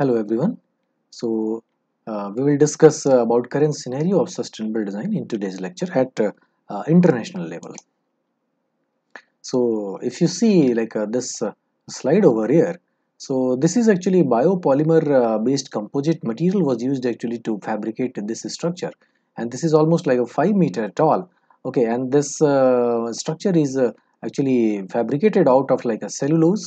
hello everyone so uh, we will discuss uh, about current scenario of sustainable design in today's lecture at uh, uh international level so if you see like uh, this uh, slide over here so this is actually biopolymer based composite material was used actually to fabricate this structure and this is almost like a 5 meter tall okay and this structure is actually fabricated out of like a cellulose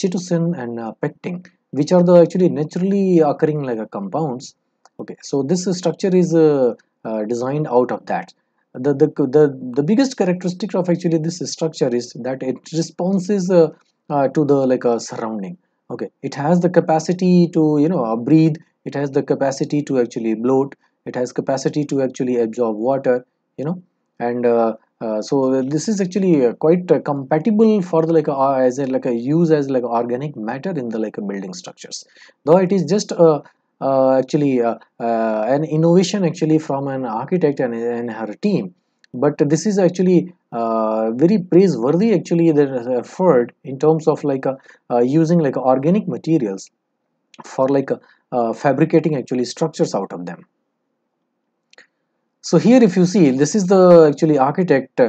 chitosan and pectin which are the actually naturally occurring like a uh, compounds okay so this structure is uh, uh, designed out of that the, the the the biggest characteristic of actually this structure is that it responds uh, uh, to the like a uh, surrounding okay it has the capacity to you know breathe it has the capacity to actually bloat it has capacity to actually absorb water you know and uh, so uh, this is actually uh, quite uh, compatible for the like uh, as a like a use as like organic matter in the like building structures though it is just actually an innovation actually from an architect and, and her team but this is actually very praiseworthy actually the effort in terms of like using like organic materials for like fabricating actually structures out of them so here if you see this is the actually architect uh,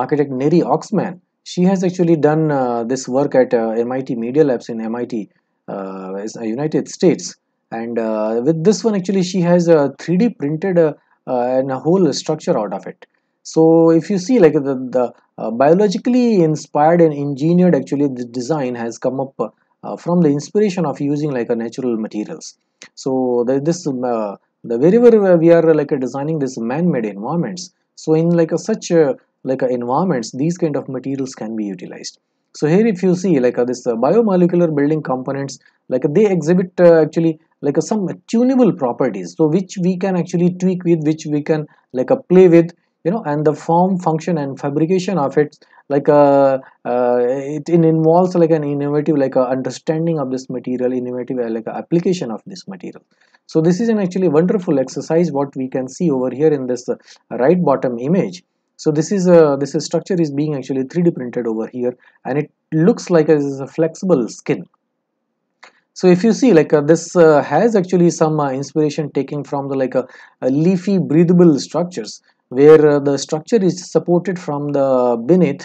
architect Neri Oxman she has actually done uh, this work at uh, MIT Media Labs in MIT uh, uh, United States and uh, with this one actually she has 3D printed uh, and a whole structure out of it. So if you see like the, the biologically inspired and engineered actually the design has come up from the inspiration of using like a natural materials. So the, this the wherever we are uh, like uh, designing this man-made environments so in like a such a, uh, like a environments these kind of materials can be utilized so here if you see like this biomolecular building components like they exhibit actually like some tunable properties so which we can actually tweak with which we can like a play with you know and the form function and fabrication of it like a uh, uh it, involves like an innovative like a understanding of this material innovative uh, like application of this material so this is an actually wonderful exercise what we can see over here in this uh, right bottom image so this is a this is structure is being actually 3d printed over here and it looks like a, a flexible skin so if you see like uh, this uh, has actually some uh, inspiration taken from the like a leafy breathable structures where uh, the structure is supported from the beneath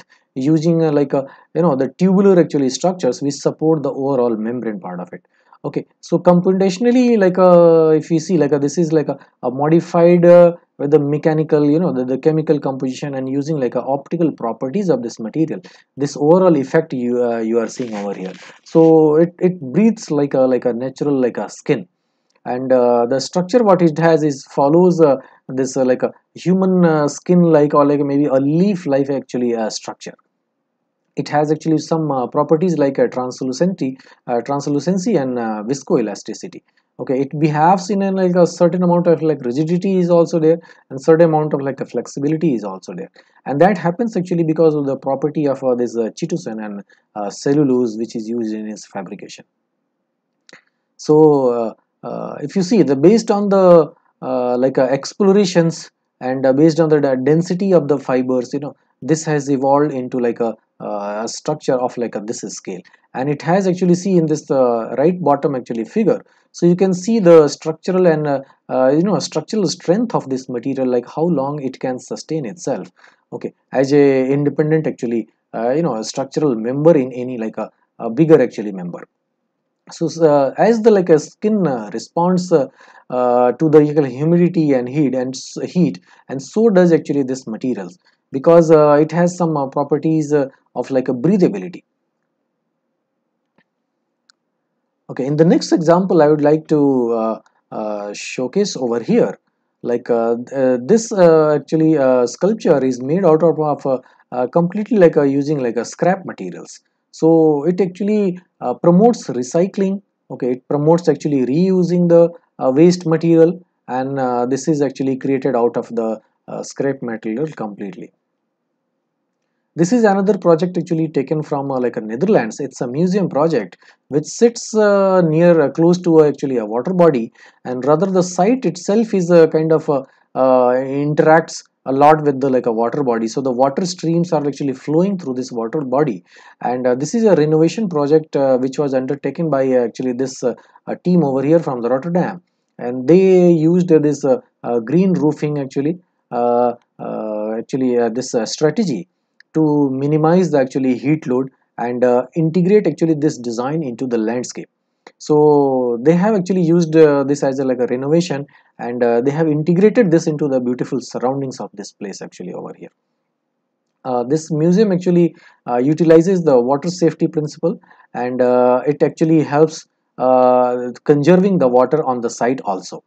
using uh, like a uh, you know the tubular actually structures which support the overall membrane part of it okay so computationally like uh, if you see like a, this is like a, a modified uh, with the mechanical you know the, the, chemical composition and using like a optical properties of this material this overall effect you uh, you are seeing over here so it, it breathes like a like a natural like a skin and uh, the structure what it has is follows uh, this uh, like a human skin like or like maybe a leaf like actually structure it has actually some uh, properties like a translucency uh, translucency and viscoelasticity okay it behaves in a, like a certain amount of like rigidity is also there and certain amount of like a flexibility is also there and that happens actually because of the property of this chitosan and cellulose which is used in its fabrication so uh, if you see the based on the uh, like uh, explorations and based on the density of the fibers you know this has evolved into like a, a structure of like a this scale and it has actually see in this right bottom actually figure so you can see the structural and you know structural strength of this material like how long it can sustain itself okay as a independent actually uh, you know a structural member in any like a, a bigger actually member so uh, as the like a skin uh, responds uh, uh to the humidity and heat and heat and so does actually this materials because uh, it has some uh, properties of like a breathability okay in the next example i would like to showcase over here like this actually sculpture is made out of, completely like using like a scrap materials so it actually uh, promotes recycling okay it promotes actually reusing the uh, waste material and uh, this is actually created out of the uh, scrap material completely this is another project actually taken from uh, like a Netherlands it's a museum project which sits uh, near close to actually a water body and rather the site itself is a kind of a, interacts a lot with the like a water body so the water streams are actually flowing through this water body and uh, this is a renovation project uh, which was undertaken by uh, actually this uh, team over here from the rotterdam and they used uh, this uh, green roofing actually actually this strategy to minimize the actually heat load and integrate actually this design into the landscape so they have actually used this as a, like a renovation and uh, they have integrated this into the beautiful surroundings of this place actually over here. Uh, this museum actually uh, utilizes the water safety principle and uh, it actually helps uh, conserving the water on the site also.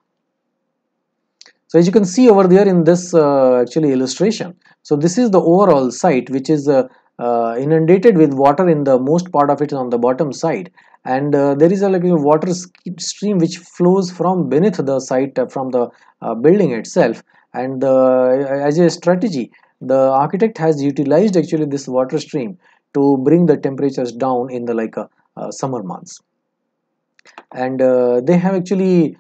So as you can see over there in this uh, actually illustration, so this is the overall site which is inundated with water in the most part of it on the bottom side and uh, there is a like a water stream which flows from beneath the site uh, from the uh, building itself and uh, as a strategy the architect has utilized actually this water stream to bring the temperatures down in the like uh, uh, summer months and they have actually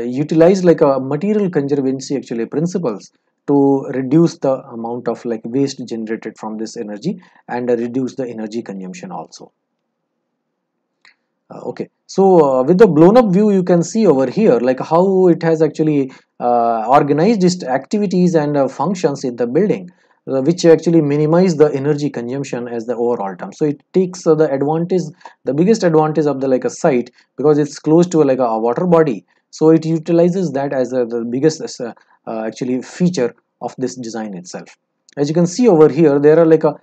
utilized like a material conservancy actually principles to reduce the amount of like waste generated from this energy and reduce the energy consumption also uh, okay so uh, with the blown up view you can see over here like how it has actually uh, organized its activities and functions in the building which actually minimize the energy consumption as the overall term so it takes uh, the advantage the biggest advantage of the like a site because it's close to like a, water body so it utilizes that as the biggest uh, uh, actually feature of this design itself as you can see over here there are like a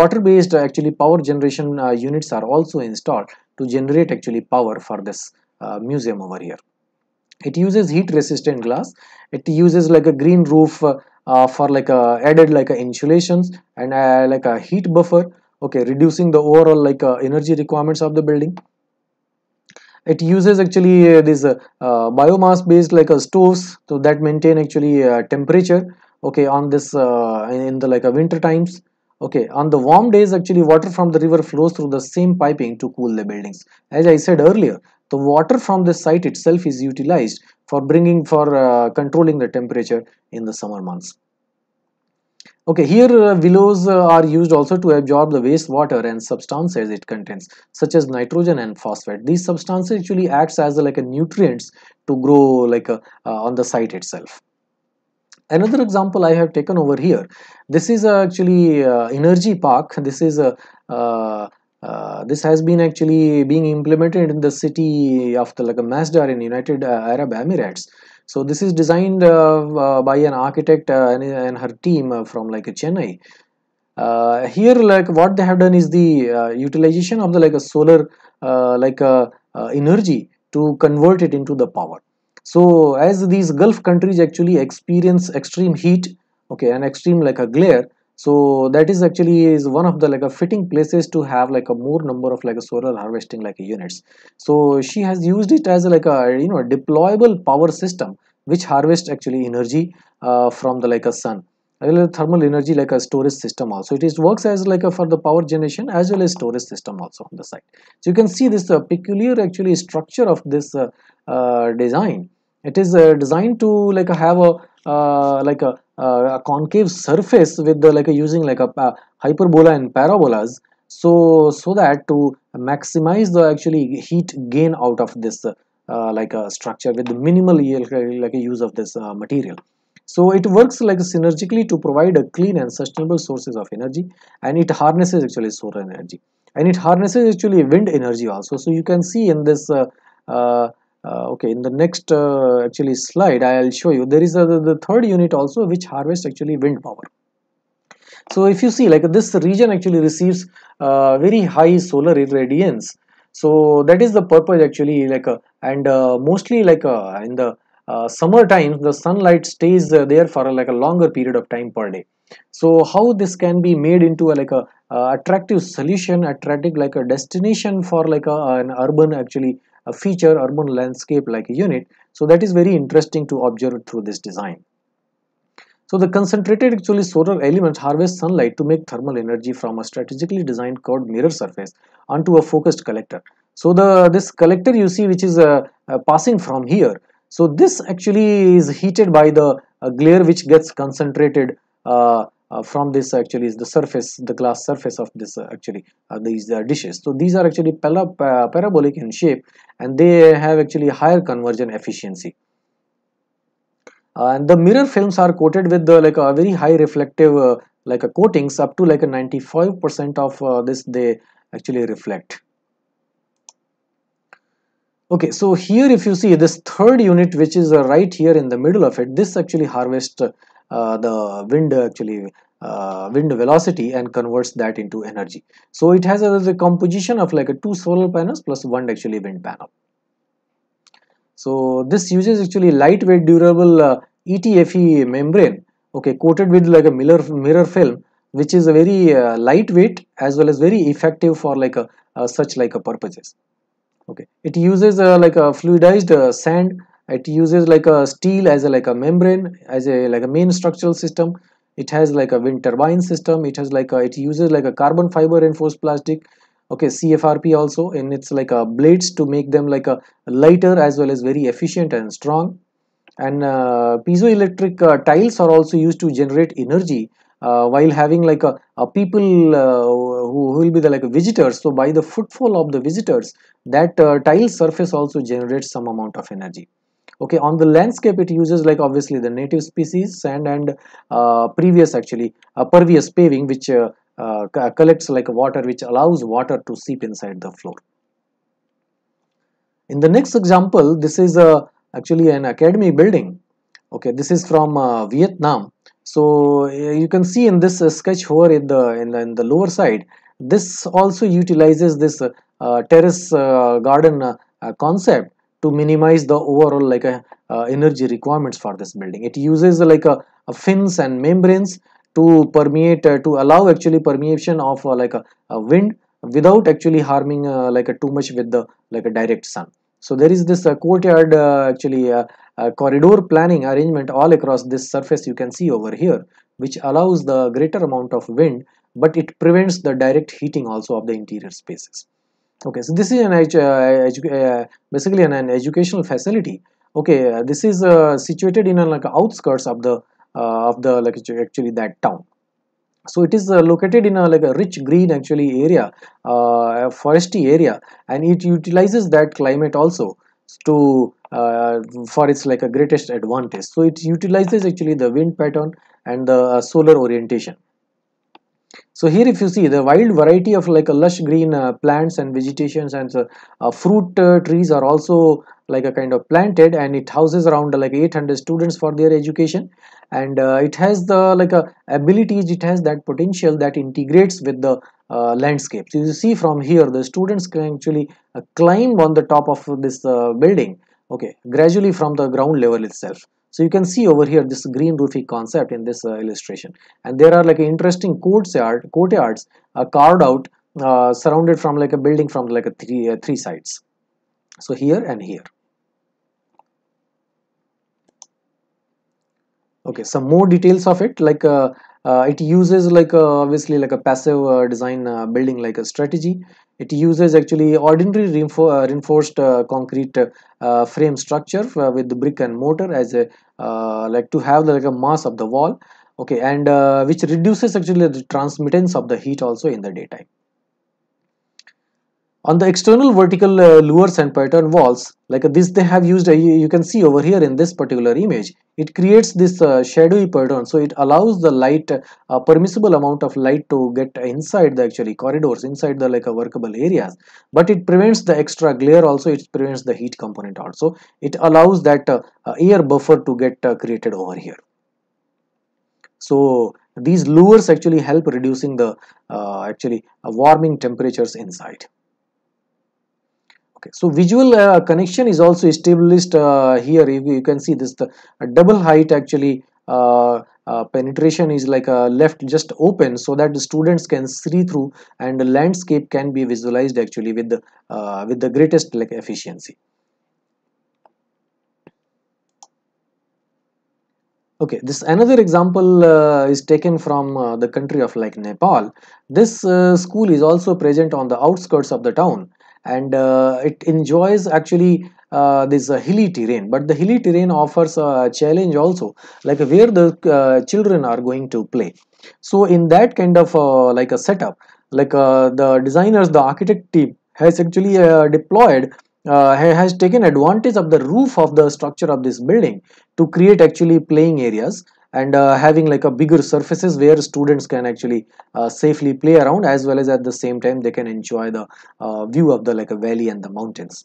water based actually power generation units are also installed to generate actually power for this uh, museum over here. It uses heat resistant glass. It uses like a green roof uh, uh for like a added like a insulations and uh, like a heat buffer. Okay, reducing the overall like uh, energy requirements of the building it uses actually uh, this uh, uh, biomass based like a stoves so that maintain actually temperature okay on this in, the like a winter times okay on the warm days actually water from the river flows through the same piping to cool the buildings as i said earlier the water from the site itself is utilized for bringing for uh, controlling the temperature in the summer months okay here uh, willows uh, are used also to absorb the wastewater and substances it contains such as nitrogen and phosphate these substances actually acts as like a nutrients to grow like uh, uh, on the site itself another example I have taken over here this is actually uh, energy park this is a uh, uh, this has been actually being implemented in the city of the like a Masdar in United uh, Arab Emirates so this is designed uh, uh, by an architect and, and, her team from like Chennai here like what they have done is the utilization of the like a solar like energy to convert it into the power so as these gulf countries actually experience extreme heat okay and extreme like a glare so that is actually is one of the like a fitting places to have like a more number of like a solar harvesting like units so she has used it as like a you know deployable power system which harvests actually energy uh, from the like a sun thermal energy like a storage system also it is works as like a for the power generation as well as storage system also on the side so you can see this uh, peculiar actually structure of this uh, uh, design it is uh, designed to like have a uh, like a, uh, a, concave surface with the like a, using like a hyperbola and parabolas so so that to maximize the actually heat gain out of this like a structure with the minimal like a use of this material so it works like synergically to provide a clean and sustainable sources of energy and it harnesses actually solar energy and it harnesses actually wind energy also. So you can see in this uh, uh, uh okay in the next uh, actually slide I'll show you there is a, the third unit also which harvests actually wind power. So if you see like this region actually receives uh, very high solar irradiance so that is the purpose actually like uh, and uh, mostly like uh, in the uh, summer times the sunlight stays uh, there for uh, like a longer period of time per day so how this can be made into a, like a uh, attractive solution attractive like a destination for like a, an urban actually a feature urban landscape like a unit so that is very interesting to observe through this design so the concentrated actually solar elements harvest sunlight to make thermal energy from a strategically designed curved mirror surface onto a focused collector so the this collector you see which is uh, uh, passing from here so this actually is heated by the uh, glare which gets concentrated uh, uh, from this actually is the surface the glass surface of this uh, actually uh, these uh, dishes so these are actually parabolic in shape and they have actually higher conversion efficiency and the mirror films are coated with the, like a very high reflective like a coatings up to like a 95 percent of this they actually reflect okay so here if you see this third unit which is uh, right here in the middle of it this actually harvests uh, the wind actually uh, wind velocity and converts that into energy so it has a, a composition of like a two solar panels plus one actually wind panel so this uses actually lightweight durable ETFE uh, membrane okay coated with like a mirror mirror film which is a very uh, lightweight as well as very effective for like a uh, such like a purposes okay it uses uh, like a fluidized uh, sand it uses like a steel as a like a membrane as a like a main structural system it has like a wind turbine system it has like a, it uses like a carbon fiber reinforced plastic okay cfrp also and it's like a blades to make them like a lighter as well as very efficient and strong and uh, piezoelectric uh, tiles are also used to generate energy uh, while having like a, a people uh, who will be the like visitors so by the footfall of the visitors that uh, tile surface also generates some amount of energy okay on the landscape it uses like obviously the native species sand and uh, previous actually uh, pervious paving which uh, uh, collects like water which allows water to seep inside the floor in the next example this is a uh, actually an academy building okay this is from vietnam so eh, you can see in this uh, sketch here in the, in the, in the lower side this also utilizes this uh, uh, terrace garden concept to minimize the overall like a energy requirements for this building it uses like a, fins and membranes to permeate uh, to allow actually permeation of uh, like a, wind without actually harming uh, like a too much with the like a direct sun so there is this courtyard actually uh, corridor planning arrangement all across this surface you can see over here which allows the greater amount of wind but it prevents the direct heating also of the interior spaces okay so this is an uh, uh, basically an, an, educational facility okay uh, this is uh, situated in a, like outskirts of the of the like actually that town so it is uh, located in a like a rich green actually area uh, foresty area and it utilizes that climate also to uh, for its like a greatest advantage so it utilizes actually the wind pattern and the uh, solar orientation so here if you see the wild variety of like a lush green uh, plants and vegetations and uh, uh fruit uh, trees are also like a kind of planted and it houses around like 800 students for their education and it has the like a abilities it has that potential that integrates with the uh, landscape. So you see from here the students can actually uh, climb on the top of this uh, building okay gradually from the ground level itself. So you can see over here this green roofy concept in this uh, illustration and there are like interesting courtyard, courtyards uh, carved out surrounded from like a building from like a three, three sides. So here and here. okay some more details of it like uh, uh, it uses like a, uh, obviously like a passive uh, design uh, building like a strategy it uses actually ordinary uh, reinforced uh, concrete frame structure with the brick and mortar as a like to have the like a mass of the wall okay and which reduces actually the transmittance of the heat also in the daytime on the external vertical uh, lures and pattern walls like this they have used uh, you, can see over here in this particular image it creates this uh, shadowy pattern so it allows the light uh, permissible amount of light to get inside the actually corridors inside the like workable areas but it prevents the extra glare also it prevents the heat component also it allows that uh, uh, air buffer to get created over here so these lures actually help reducing the actually warming temperatures inside okay so visual uh, connection is also established uh, here you can see this the double height actually uh, uh penetration is like uh, left just open so that the students can see through and the landscape can be visualized actually with the uh, with the greatest like efficiency okay this another example uh, is taken from uh, the country of like Nepal this uh, school is also present on the outskirts of the town and uh, it enjoys actually uh, this uh, hilly terrain but the hilly terrain offers a challenge also like where the uh, children are going to play so in that kind of uh, like a setup like uh, the designers the architect team has actually deployed has taken advantage of the roof of the structure of this building to create actually playing areas and uh, having like a bigger surfaces where students can actually uh, safely play around as well as at the same time they can enjoy the uh, view of the like a valley and the mountains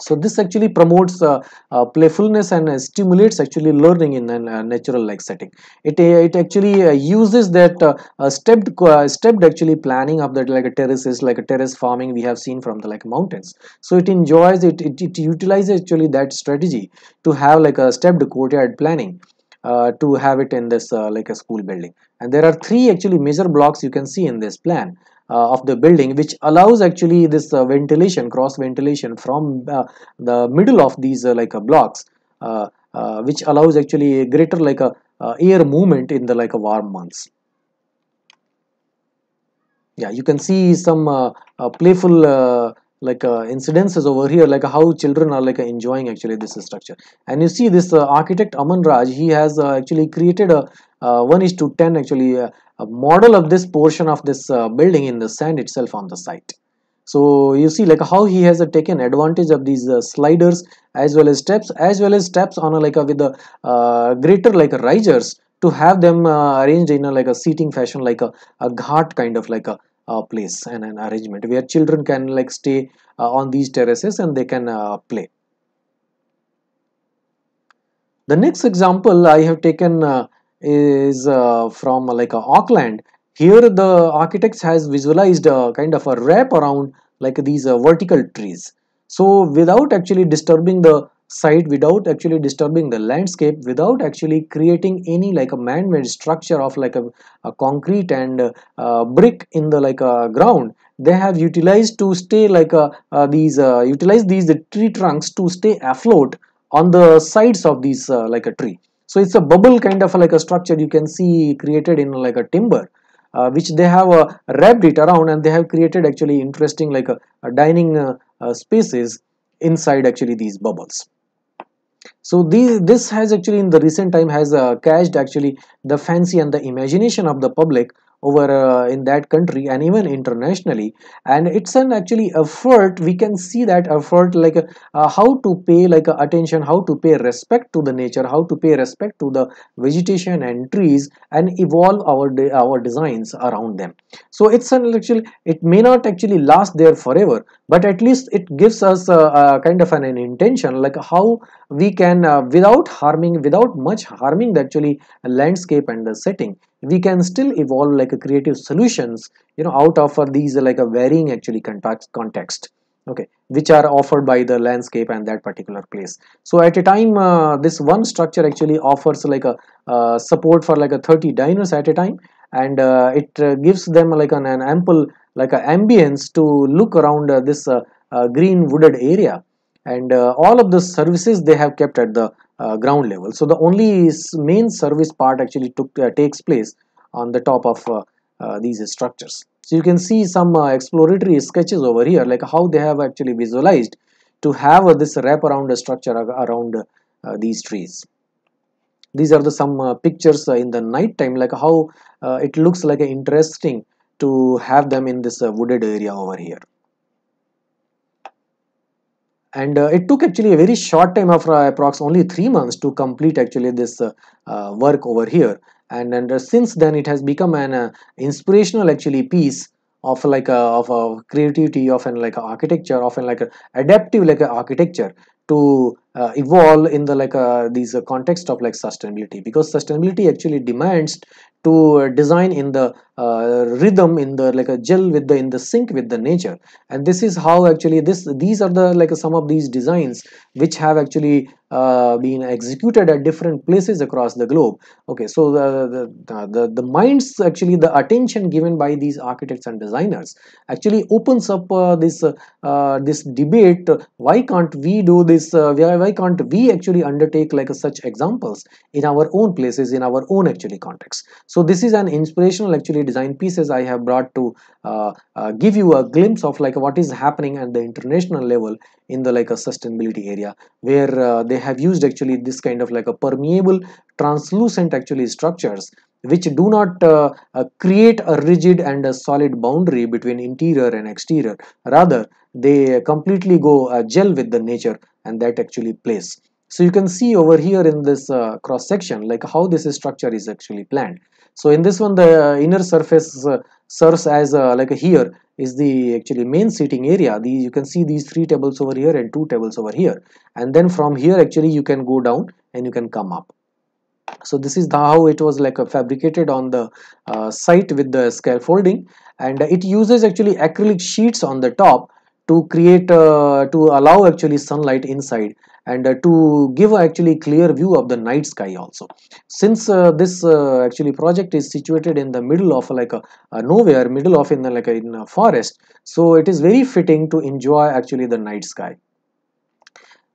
so this actually promotes uh, uh, playfulness and uh, stimulates actually learning in a natural like setting it uh, it actually uh, uses that uh, stepped stepped actually planning of that like a terrace is like a terrace farming we have seen from the like mountains so it enjoys it it, it utilizes actually that strategy to have like a stepped courtyard planning uh, to have it in this uh, like a school building and there are three actually major blocks you can see in this plan uh, of the building which allows actually this uh, ventilation cross ventilation from uh, the middle of these like blocks which allows actually greater like a air movement in the like a warm months yeah you can see some playful like uh, incidences over here like how children are like enjoying actually this structure and you see this uh, architect Aman Raj he has uh, actually created a uh, 1 is to 10 actually uh, a model of this portion of this uh, building in the sand itself on the site so you see like how he has taken advantage of these sliders as well as steps as well as steps on a, like a, with a greater like risers to have them arranged in a, like a seating fashion like a, a ghat kind of like a uh, place and an arrangement where children can like stay uh, on these terraces and they can uh, play. The next example I have taken uh, is uh, from like uh, Auckland. Here the architects has visualized a kind of a wrap around like these vertical trees. So without actually disturbing the site without actually disturbing the landscape without actually creating any like a man-made structure of like a, a concrete and a, uh, uh, brick in the like a uh, ground they have utilized to stay like a, uh, these uh, utilize these the tree trunks to stay afloat on the sides of these uh, like a tree so it's a bubble kind of like a structure you can see created in like a timber uh, which they have uh, wrapped it around and they have created actually interesting like a, a dining uh, spaces inside actually these bubbles so these, this has actually in the recent time has uh, cached actually the fancy and the imagination of the public over uh, in that country and even internationally and it's an actually effort we can see that effort like uh, uh how to pay like uh, attention how to pay respect to the nature how to pay respect to the vegetation and trees and evolve our de our designs around them so it's an actually it may not actually last there forever but at least it gives us a, uh, a kind of an, an intention like how we can uh, without harming without much harming the actually landscape and the setting we can still evolve like a creative solutions you know out of uh, these uh, like a varying actually context context okay which are offered by the landscape and that particular place so at a time uh, this one structure actually offers like a uh, support for like a 30 diners at a time and it gives them like an, an ample like a ambience to look around this green wooded area and uh, all of the services they have kept at the uh, ground level so the only main service part actually took uh, takes place on the top of uh, uh, these structures so you can see some uh, exploratory sketches over here like how they have actually visualized to have this wrap around structure around these trees these are the some pictures in the night time like how it looks like interesting to have them in this wooded area over here and uh, it took actually a very short time of uh, only three months to complete actually this uh, uh work over here and, and uh, since then it has become an uh, inspirational actually piece of like a, of a creativity of an like a architecture of an like a adaptive like a architecture to evolve in the like uh, these context of like sustainability because sustainability actually demands to design in the uh, rhythm in the like a gel with the in the sync with the nature and this is how actually this these are the like some of these designs which have actually uh, been executed at different places across the globe okay so the the, the the minds actually the attention given by these architects and designers actually opens up uh, this uh, uh, this debate uh, why can't we do this why, why can't we actually undertake like such examples in our own places in our own actually context so this is an inspirational actually design pieces I have brought to uh, uh, give you a glimpse of like what is happening at the international level in the like a sustainability area where uh, they have used actually this kind of like a permeable translucent actually structures which do not uh, uh, create a rigid and a solid boundary between interior and exterior rather they completely go uh, gel with the nature and that actually plays so you can see over here in this uh, cross section like how this structure is actually planned. So in this one the inner surface uh, serves as uh, like here is the actually main seating area. These you can see these three tables over here and two tables over here and then from here actually you can go down and you can come up. So this is the, how it was like uh, fabricated on the uh, site with the scaffolding and it uses actually acrylic sheets on the top to create uh, to allow actually sunlight inside and uh, to give actually clear view of the night sky also since uh, this uh, actually project is situated in the middle of like a, a nowhere middle of in the, like a, in a forest so it is very fitting to enjoy actually the night sky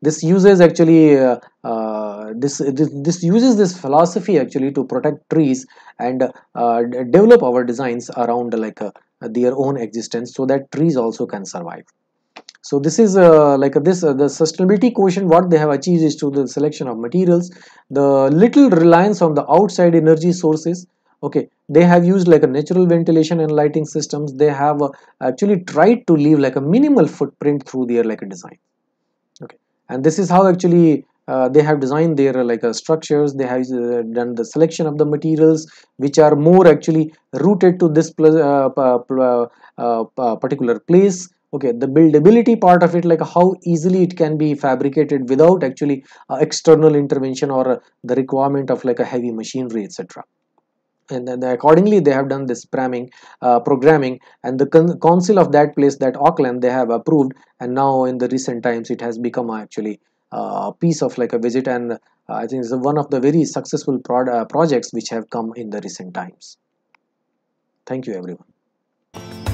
this uses actually uh, uh, this, this, this uses this philosophy actually to protect trees and uh, develop our designs around like their own existence so that trees also can survive so this is uh, like uh, this uh, the sustainability quotient what they have achieved is through the selection of materials, the little reliance on the outside energy sources. Okay, they have used like a natural ventilation and lighting systems. They have uh, actually tried to leave like a minimal footprint through their like a design. Okay, and this is how actually uh, they have designed their like uh, structures. They have done the selection of the materials which are more actually rooted to this particular place okay the buildability part of it like how easily it can be fabricated without actually uh, external intervention or uh, the requirement of like a heavy machinery etc and then accordingly they have done this programming uh, programming and the council of that place that auckland they have approved and now in the recent times it has become actually a uh, piece of like a visit and uh, i think it's one of the very successful uh, projects which have come in the recent times thank you everyone